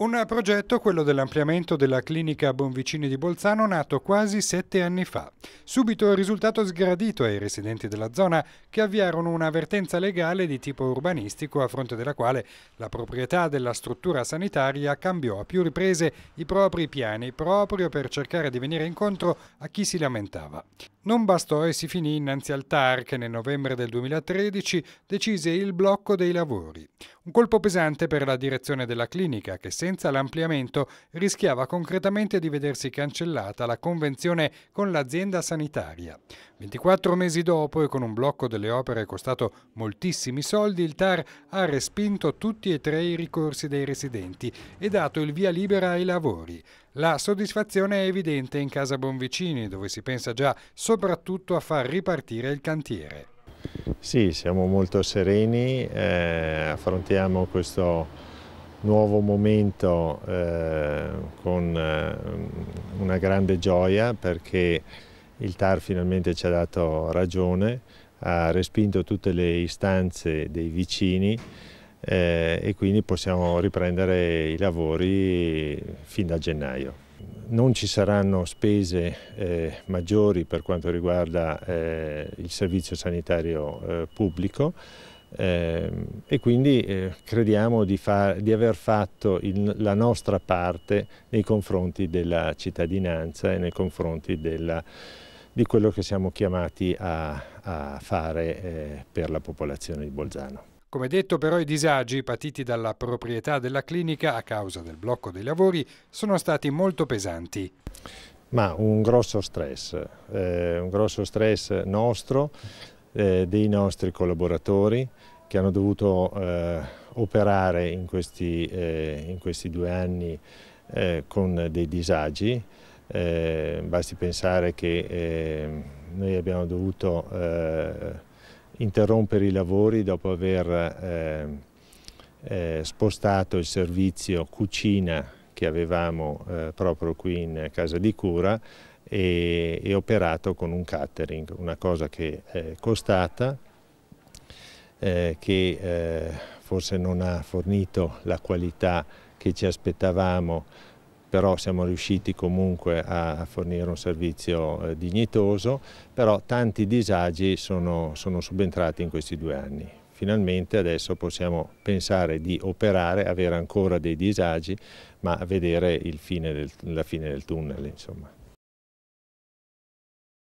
Un progetto, quello dell'ampliamento della clinica Bonvicini di Bolzano, nato quasi sette anni fa. Subito il risultato sgradito ai residenti della zona che avviarono un'avvertenza legale di tipo urbanistico a fronte della quale la proprietà della struttura sanitaria cambiò a più riprese i propri piani proprio per cercare di venire incontro a chi si lamentava. Non bastò e si finì innanzi al TAR che nel novembre del 2013 decise il blocco dei lavori. Un colpo pesante per la direzione della clinica che senza l'ampliamento rischiava concretamente di vedersi cancellata la convenzione con l'azienda sanitaria. 24 mesi dopo e con un blocco delle opere costato moltissimi soldi, il TAR ha respinto tutti e tre i ricorsi dei residenti e dato il via libera ai lavori. La soddisfazione è evidente in casa Bonvicini, dove si pensa già soprattutto a far ripartire il cantiere. Sì, siamo molto sereni, eh, affrontiamo questo nuovo momento eh, con eh, una grande gioia perché il TAR finalmente ci ha dato ragione, ha respinto tutte le istanze dei vicini eh, e quindi possiamo riprendere i lavori fin da gennaio. Non ci saranno spese eh, maggiori per quanto riguarda eh, il servizio sanitario eh, pubblico ehm, e quindi eh, crediamo di, far, di, aver fatto il, la nostra parte nei confronti della cittadinanza e nei confronti della, di quello che siamo chiamati a, a fare eh, per la popolazione di Bolzano. Come detto però i disagi patiti dalla proprietà della clinica a causa del blocco dei lavori sono stati molto pesanti. Ma un grosso stress, eh, un grosso stress nostro, eh, dei nostri collaboratori che hanno dovuto eh, operare in questi, eh, in questi, due anni eh, con dei disagi. Eh, basti pensare che noi abbiamo dovuto interrompere i lavori dopo aver eh, eh, spostato il servizio cucina che avevamo eh, proprio qui in casa di cura e, e, operato con un catering, una cosa che è costata, eh, che eh, forse non ha fornito la qualità che ci aspettavamo però siamo riusciti comunque a fornire un servizio eh, dignitoso, però tanti disagi sono, sono subentrati in questi due anni finalmente adesso possiamo pensare di operare, avere ancora dei disagi, ma vedere fine del, la fine del tunnel. Insomma.